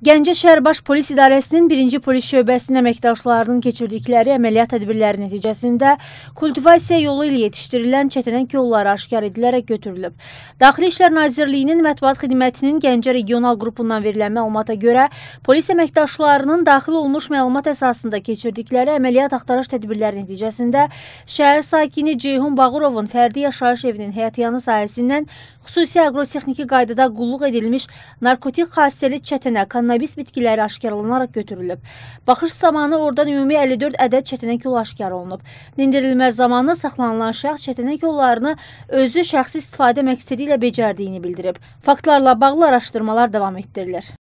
Gəncə şəhər Baş Polis İdarəsinin 1-ci polis şöbəsinin əməkdaşlarının keçirdikləri əməliyyat tədbirləri nəticəsində kultivasiya yolu ilə yetişdirilən çətənək yolları aşkar edilərək götürülüb. Daxili İşlər Nazirliyinin mətbuat xidmətinin Gəncə regional qrupundan verilən məlumata görə polis əməkdaşlarının daxil olmuş məlumat əsasında keçirdikləri əməliyyat axtarış tədbirləri nəticəsində şəhər sakini Ceyhun Bağırovun fərdi yaşayış evinin həyatiyanı sayəsindən xüsusi aqrotexniki qaydada qulluq edilmiş narkotik xassəli çətənək kannabis bitkiləri aşkarlanaraq götürülüb. Baxış zamanı oradan ümumi 54 ədəd çətinək yolu aşkar olunub. Dindirilmə zamanı saxlanılan şəxs çətinək yollarını özü şəxsi istifadə məqsədi ilə becərdiyini bildirib. Faktlarla bağlı araşdırmalar davam etdirilir.